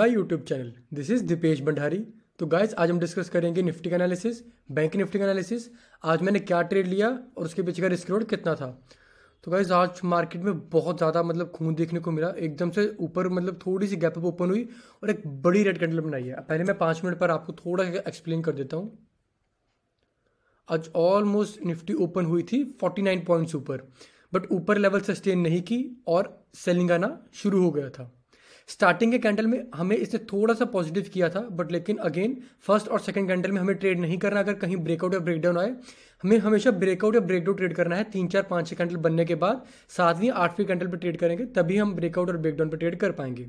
my YouTube channel this is Deepesh Bhandari तो guys आज हम डिस्कस करेंगे निफ्टी का एनालिसिस बैंक निफ्टी का एनालिसिस आज मैंने क्या ट्रेड लिया और उसके पीछे का रिस्क रोड कितना था तो गाइस आज मार्केट में बहुत ज़्यादा मतलब खून देखने को मिला एकदम से ऊपर मतलब थोड़ी सी गैप अप ओपन हुई और एक बड़ी रेड कैंडल बनाई है पहले मैं पाँच मिनट पर आपको थोड़ा एक्सप्लेन कर देता हूँ आज ऑलमोस्ट निफ्टी ओपन हुई थी फोर्टी नाइन पॉइंट्स ऊपर बट ऊपर लेवल सस्टेन नहीं की और सेलिंग आना शुरू हो गया था स्टार्टिंग के कैंडल में हमें इसे थोड़ा सा पॉजिटिव किया था बट लेकिन अगेन फर्स्ट और सेकंड कैंडल में हमें ट्रेड नहीं करना अगर कहीं ब्रेकआउट या ब्रेकडाउन आए हमें हमेशा ब्रेकआउट या ब्रेकडाउन ट्रेड करना है तीन चार पाँच छः कैंडल बनने के बाद सातवीं आठवीं कैंडल पर ट्रेड करेंगे तभी हम ब्रेकआउट और ब्रेकडाउन पर ट्रेड कर पाएंगे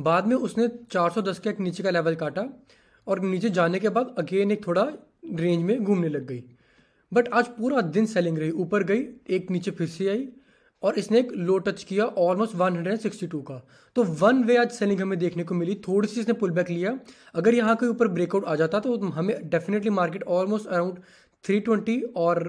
बाद में उसने 410 का एक नीचे का लेवल काटा और नीचे जाने के बाद अगेन एक थोड़ा रेंज में घूमने लग गई बट आज पूरा दिन सेलिंग रही ऊपर गई एक नीचे फिर से आई और इसने एक लो टच किया ऑलमोस्ट 162 का तो वन वे आज सेलिंग हमें देखने को मिली थोड़ी सी इसने पुल बैक लिया अगर यहाँ के ऊपर ब्रेकआउट आ जाता तो हमें डेफिनेटली मार्केट ऑलमोस्ट अराउंड 320 और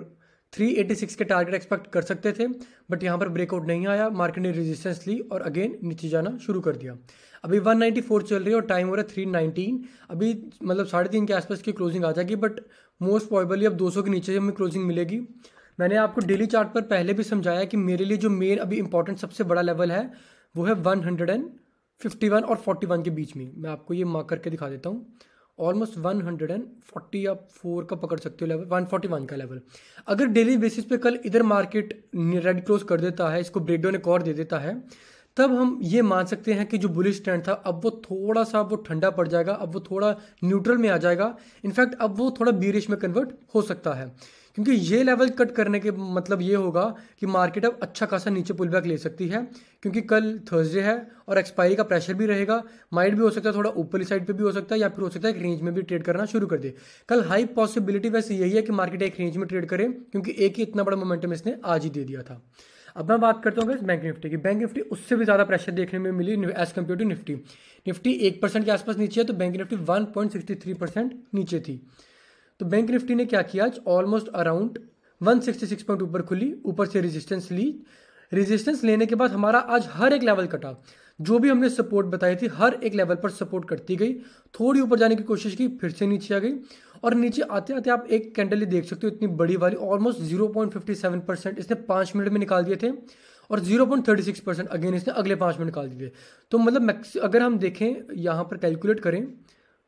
386 के टारगेट एक्सपेक्ट कर सकते थे बट यहाँ पर ब्रेकआउट नहीं आया मार्केट ने रेजिस्टेंस ली और अगेन नीचे जाना शुरू कर दिया अभी 194 चल रही है और टाइम हो रहा है 319 अभी मतलब साढ़े तीन के आसपास की क्लोजिंग आ जाएगी बट मोस्ट पॉसिबली अब 200 के नीचे हमें क्लोजिंग मिलेगी मैंने आपको डेली चार्ट पर पहले भी समझाया कि मेरे लिए जो मेन अभी इंपॉर्टेंट सबसे बड़ा लेवल है वो है one hundred and fifty one और फोर्टी वन के बीच में मैं आपको ये मार्क करके दिखा देता हूँ almost one hundred and forty या फोर का पकड़ सकते हो लेवल वन फोर्टी वन का लेवल अगर डेली बेसिस पे कल इधर मार्केट रेड क्लोज कर देता है इसको ब्रेकडाउन एक और दे देता है तब हम ये मान सकते हैं कि जो बुलिश ट्रेंड था अब वो थोड़ा सा वो ठंडा पड़ जाएगा अब वो थोड़ा न्यूट्रल में आ जाएगा इनफैक्ट अब वो थोड़ा बीरिश में कन्वर्ट हो सकता है क्योंकि ये लेवल कट करने के मतलब ये होगा कि मार्केट अब अच्छा खासा नीचे पुल बैक ले सकती है क्योंकि कल थर्सडे है और एक्सपायरी का प्रेशर भी रहेगा माइट भी हो सकता है थोड़ा ऊपरली साइड पे भी हो सकता है या फिर हो सकता है एक रेंज में भी ट्रेड करना शुरू कर दे कल हाई पॉसिबिलिटी वैसे यही है कि मार्केट एक रेंज में ट्रेड करे क्योंकि एक ही इतना बड़ा मोमेंटम इसने आज ही दे दिया था अब मैं बात करता हूँ बैंक निफ्टी की बैंक निफ्टी उससे भी ज़्यादा प्रेशर देखने में मिली as compare to Nifty Nifty एक परसेंट के आसपास नीचे है तो bank Nifty one point sixty three percent नीचे थी तो बैंक निफ्टी ने क्या किया आज almost around one sixty six point ऊपर खुली ऊपर से रेजिस्टेंस ली रेजिस्टेंस लेने के बाद हमारा आज हर एक लेवल कटा जो भी हमने सपोर्ट बताई थी हर एक लेवल पर सपोर्ट करती गई थोड़ी ऊपर जाने की कोशिश की फिर से नीचे आ गई और नीचे आते आते आप एक कैंडल ही देख सकते हो इतनी बड़ी वाली almost zero point fifty seven percent इसने पाँच मिनट में निकाल दिए थे और zero point thirty six percent again इसने अगले पाँच मिनट निकाल दिए तो मतलब अगर हम देखें यहाँ पर कैलकुलेट करें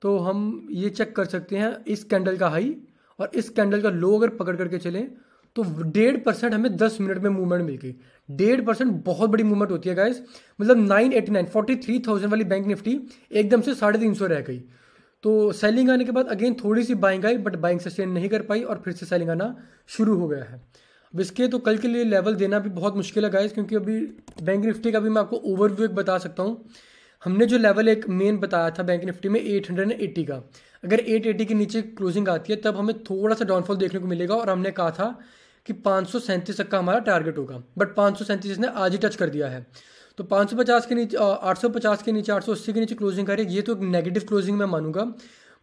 तो हम ये चेक कर सकते हैं इस कैंडल का हाई और इस कैंडल का लो अगर पकड़ करके चलें तो डेढ़ परसेंट हमें दस मिनट में मूवमेंट मिल गई डेढ़ परसेंट बहुत बड़ी मूवमेंट होती है गाइस मतलब nine eighty nine forty three thousand वाली बैंक निफ्टी एकदम से साढ़े तीन सौ रह गई तो सेलिंग आने के बाद अगेन थोड़ी सी बाइंग आई बट बाइंग सस्टेन नहीं कर पाई और फिर से सेलिंग आना शुरू हो गया है अब इसके तो कल के लिए लेवल देना भी बहुत मुश्किल है गाइस क्योंकि अभी बैंक निफ्टी का भी मैं आपको ओवरव्यू एक बता सकता हूँ हमने जो लेवल एक मेन बताया था बैंक निफ्टी में एट हंड्रेड एट्टी का अगर एट एटी के नीचे क्लोजिंग आती है तब हमें थोड़ा सा डाउनफॉल देखने को मिलेगा और हमने कहा था कि पाँच तक का हमारा टारगेट होगा बट पाँच ने आज ही टच कर दिया है तो 550 के नीचे 850 के नीचे 880 के नीचे क्लोजिंग करें ये तो एक नेगेटिव क्लोजिंग मैं मानूंगा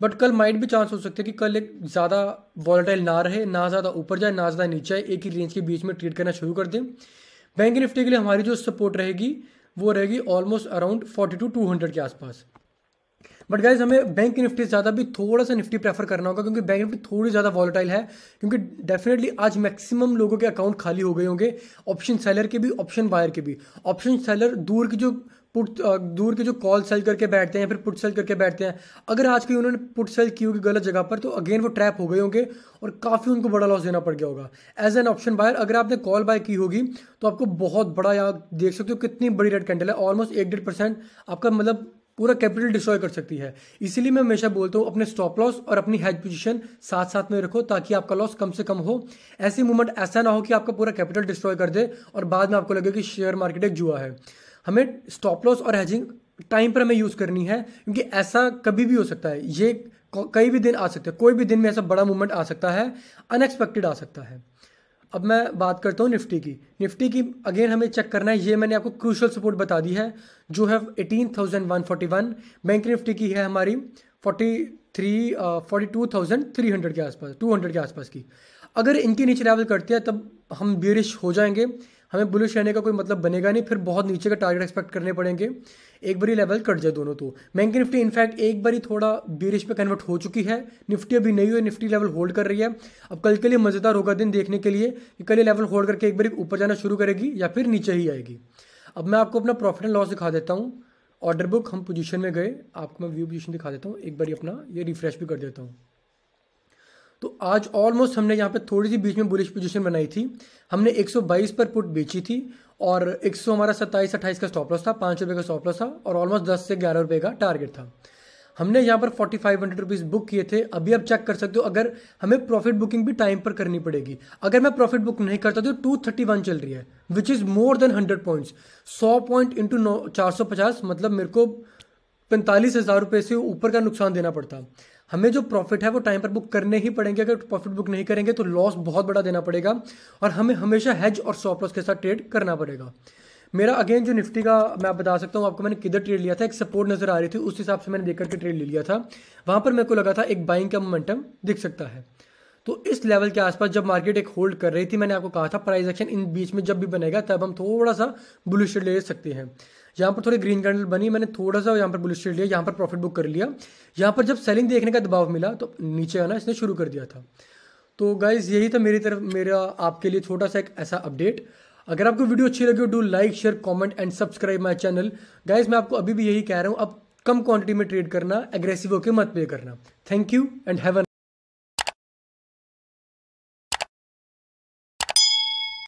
बट कल माइट भी चांस हो सकते हैं कि कल एक ज़्यादा वॉलेटाइल ना रहे ना ज़्यादा ऊपर जाए ना ज़्यादा नीचे आए एक ही रेंज के बीच में ट्रेड करना शुरू कर दें बैंक निफ्टी के लिए हमारी जो सपोर्ट रहेगी वो रहेगी almost around forty two two के आसपास बट गाइज हमें बैंक निफ्टी से ज़्यादा भी थोड़ा सा निफ्टी प्रेफर करना होगा क्योंकि बैंक निफ्टी थोड़ी ज़्यादा वॉलेटाइल है क्योंकि डेफिनेटली आज मैक्सिमम लोगों के अकाउंट खाली हो गए होंगे ऑप्शन सेलर के भी ऑप्शन बायर के भी ऑप्शन सेलर दूर की जो पुट दूर के जो कॉल सेल करके बैठते हैं या फिर पुट सेल करके बैठते हैं अगर आज कहीं उन्होंने पुट सेल की होगी गलत जगह पर तो अगेन वो ट्रैप हो गए होंगे और काफ़ी उनको बड़ा लॉस देना पड़ गया होगा एज एन ऑप्शन बायर अगर आपने कॉल बाय की होगी तो आपको बहुत बड़ा यहाँ देख सकते हो कितनी बड़ी रेड कैंडल है ऑलमोस्ट एक डेढ़ परसेंट आपका मतलब पूरा कैपिटल डिस्ट्रॉय कर सकती है इसीलिए मैं हमेशा बोलता हूँ अपने स्टॉप लॉस और अपनी हेज पोजीशन साथ साथ में रखो ताकि आपका लॉस कम से कम हो ऐसी मूवमेंट ऐसा ना हो कि आपका पूरा कैपिटल डिस्ट्रॉय कर दे और बाद में आपको लगे कि शेयर मार्केट एक जुआ है हमें स्टॉप लॉस और हैजिंग टाइम पर हमें यूज़ करनी है क्योंकि ऐसा कभी भी हो सकता है ये कई भी दिन आ सकते हैं कोई भी दिन में ऐसा बड़ा मूवमेंट आ सकता है अनएक्सपेक्टेड आ सकता है अब मैं बात करता हूँ निफ्टी की निफ्टी की अगेन हमें चेक करना है ये मैंने आपको क्रूशल सपोर्ट बता दी है जो है eighteen thousand one forty one bank Nifty की है हमारी forty three forty two thousand three hundred के आसपास टू हंड्रेड के आसपास की अगर इनके नीचे ट्रैवल करते हैं तब हम बियरिश हो जाएंगे हमें बुलिश रहने का कोई मतलब बनेगा नहीं फिर बहुत नीचे का टारगेट एक्सपेक्ट करने पड़ेंगे एक बारी लेवल कट जाए दोनों तो बैंक निफ्टी इनफैक्ट एक बारी थोड़ा बीरिश में कन्वर्ट हो चुकी है निफ्टी अभी नहीं हुई निफ्टी लेवल होल्ड कर रही है अब कल के लिए मज़ेदार होगा दिन देखने के लिए कि कल ये लेवल होल्ड करके एक बारी ऊपर जाना शुरू करेगी या फिर नीचे ही आएगी अब मैं आपको अपना प्रॉफिट एंड लॉस दिखा देता हूँ ऑर्डर बुक हम पोजीशन में गए आपको मैं व्यू पोजीशन दिखा देता हूँ एक बारी अपना ये रिफ्रेश भी कर देता हूँ तो आज ऑलमोस्ट हमने यहाँ पे थोड़ी सी बीच में बुलिश पोजीशन बनाई थी हमने 122 पर पुट बेची थी और 100 हमारा सत्ताईस अट्ठाईस का स्टॉप लॉस था पाँच रुपये का स्टॉप लॉस था और ऑलमोस्ट दस से ग्यारह रुपये का टारगेट था हमने यहाँ पर forty five hundred rupees book किए थे अभी आप चेक कर सकते हो अगर हमें प्रॉफिट बुकिंग भी टाइम पर करनी पड़ेगी अगर मैं प्रॉफिट बुक नहीं करता तो टू थर्टी वन चल रही है which is more than hundred points सौ पॉइंट इंटू नौ चार सौ पचास मतलब मेरे को पैंतालीस हज़ार रुपये से ऊपर का नुकसान देना पड़ता हमें जो प्रॉफिट है वो टाइम पर बुक करने ही पड़ेंगे अगर प्रॉफिट बुक नहीं करेंगे तो लॉस बहुत बड़ा देना पड़ेगा और हमें हमेशा हेज और सॉप लॉस के साथ ट्रेड करना पड़ेगा मेरा अगेन जो निफ्टी का मैं बता सकता हूँ आपको मैंने किधर ट्रेड लिया था एक सपोर्ट नज़र आ रही थी उस हिसाब से मैंने देख करके ट्रेड ले लिया था वहां पर मेरे को लगा था एक बाइंग का मोमेंटम दिख सकता है तो इस लेवल के आसपास जब मार्केट एक होल्ड कर रही थी मैंने आपको कहा था प्राइस एक्शन इन बीच में जब भी बनेगा तब हम थोड़ा सा बुलिश ले सकते हैं यहाँ पर थोड़ी ग्रीन कैंडल बनी मैंने थोड़ा सा यहाँ पर बुलिश लिया यहाँ पर प्रॉफिट बुक कर लिया यहाँ पर जब सेलिंग देखने का दबाव मिला तो नीचे आना इसने शुरू कर दिया था तो गाइज यही था मेरी तरफ मेरा आपके लिए छोटा सा एक ऐसा अपडेट अगर आपको वीडियो अच्छी लगी हो do like share comment and subscribe my channel guys मैं आपको अभी भी यही कह रहा हूँ अब कम क्वांटिटी में ट्रेड करना एग्रेसिव होकर मत पे करना थैंक यू एंड हैव